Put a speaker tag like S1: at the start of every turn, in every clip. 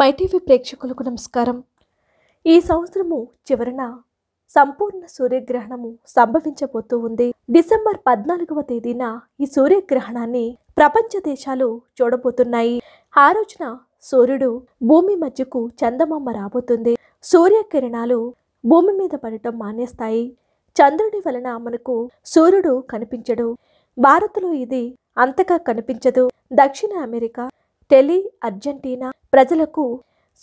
S1: MyTV ప్రేక్షకులకు నమస్కారం ఈ సంవత్సరము చివరన సంపూర్ణ సూర్యగ్రహణము సంభవించబోతూ ఉంది డిసెంబర్ పద్నాలుగవ తేదీన ఈ సూర్యగ్రహణాన్ని ప్రపంచ దేశాలు చూడబోతున్నాయి ఆ రోజున సూర్యుడు భూమి మధ్యకు చందమామ రాబోతుంది సూర్యకిరణాలు భూమి మీద పడటం మానేస్తాయి చంద్రుడి వలన మనకు సూర్యుడు కనిపించడు భారత్లో ఇది అంతగా కనిపించదు దక్షిణ అమెరికా టెలి అర్జెంటీనా ప్రజలకు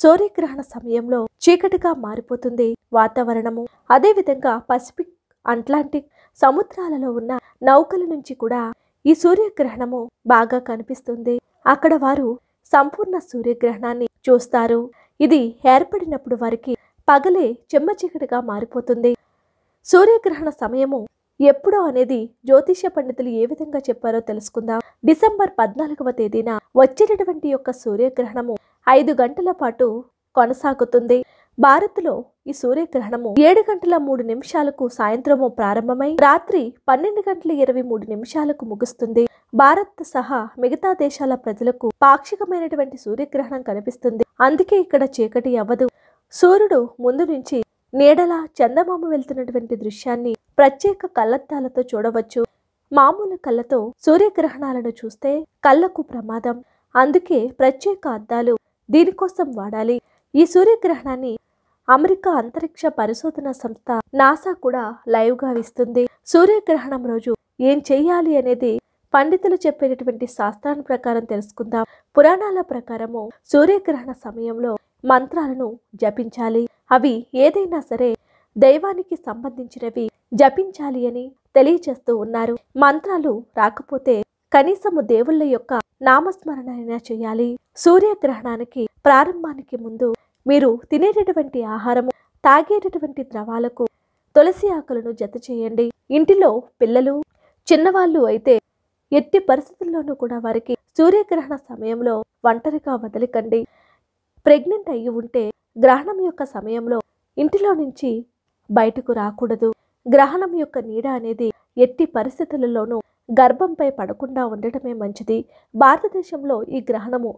S1: సూర్యగ్రహణ సమయంలో చీకటిగా మారిపోతుంది వాతావరణము అదేవిధంగా పసిఫిక్ అట్లాంటిక్ సముద్రాలలో ఉన్న నౌకల నుంచి కూడా ఈ సూర్యగ్రహణము బాగా కనిపిస్తుంది అక్కడ వారు సంపూర్ణ సూర్యగ్రహణాన్ని చూస్తారు ఇది ఏర్పడినప్పుడు వారికి పగలే చీకటిగా మారిపోతుంది సూర్యగ్రహణ సమయము ఎప్పుడో అనేది జ్యోతిష పండితులు ఏ విధంగా చెప్పారో తెలుసుకుందాం డిసెంబర్ పద్నాలుగవ తేదీన వచ్చేటటువంటి యొక్క సూర్యగ్రహణము ఐదు గంటల పాటు కొనసాగుతుంది భారత్లో ఈ సూర్యగ్రహణము ఏడు గంటల మూడు నిమిషాలకు సాయంత్రము ప్రారంభమై రాత్రి పన్నెండు గంటల ఇరవై మూడు నిమిషాలకు ముగుస్తుంది భారత్ సహా మిగతా దేశాల ప్రజలకు పాక్షికమైనటువంటి సూర్యగ్రహణం కనిపిస్తుంది అందుకే ఇక్కడ చీకటి అవ్వదు సూర్యుడు ముందు నుంచి నీడలా చందమామ వెళ్తున్నటువంటి దృశ్యాన్ని ప్రత్యేక కళ్ళత్తాలతో చూడవచ్చు మామూలు కళ్ళతో సూర్యగ్రహణాలను చూస్తే కళ్ళకు ప్రమాదం అందుకే ప్రత్యేక అద్దాలు దీనికోసం వాడాలి ఈ సూర్యగ్రహణాన్ని అమెరికా అంతరిక్ష పరిశోధన సంస్థ నాసా కూడా లైవ్ గా ఇస్తుంది సూర్యగ్రహణం రోజు ఏం చేయాలి అనేది పండితులు చెప్పేటటువంటి శాస్త్రాన్ని ప్రకారం తెలుసుకుందాం పురాణాల ప్రకారము సూర్యగ్రహణ సమయంలో మంత్రాలను జపించాలి అవి ఏదైనా సరే దైవానికి సంబంధించినవి జపించాలి అని తెలియజేస్తూ ఉన్నారు మంత్రాలు రాకపోతే కనీసము దేవుళ్ళ యొక్క నామస్మరణ అయినా చేయాలి సూర్యగ్రహణానికి ప్రారంభానికి ముందు మీరు తినేటటువంటి ఆహారము తాగేటటువంటి ద్రవాలకు తులసి ఆకులను జత చేయండి ఇంటిలో పిల్లలు చిన్నవాళ్ళు అయితే ఎట్టి పరిస్థితుల్లోనూ కూడా వారికి సూర్యగ్రహణ సమయంలో ఒంటరిగా వదలకండి ప్రెగ్నెంట్ అయ్యి ఉంటే గ్రహణం యొక్క సమయంలో ఇంటిలో నుంచి బయటకు రాకూడదు గ్రహణం యొక్క నీడ అనేది ఎట్టి పరిస్థితులలోనూ గర్భంపై పడకుండా ఉండటమే మంచిది భారతదేశంలో ఈ గ్రహణము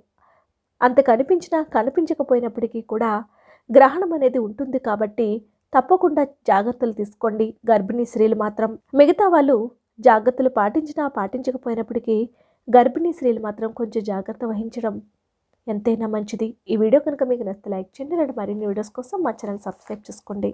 S1: అంత కనిపించినా కనిపించకపోయినప్పటికీ కూడా గ్రహణం అనేది ఉంటుంది కాబట్టి తప్పకుండా జాగ్రత్తలు తీసుకోండి గర్భిణీ స్త్రీలు మాత్రం మిగతా వాళ్ళు జాగ్రత్తలు పాటించినా పాటించకపోయినప్పటికీ గర్భిణీ స్త్రీలు మాత్రం కొంచెం జాగ్రత్త వహించడం ఎంతైనా మంచిది ఈ వీడియో కనుక మీకు నచ్చితే లైక్ చేయండి రెండు మరిన్ని వీడియోస్ కోసం మా ఛానల్ సబ్స్క్రైబ్ చేసుకోండి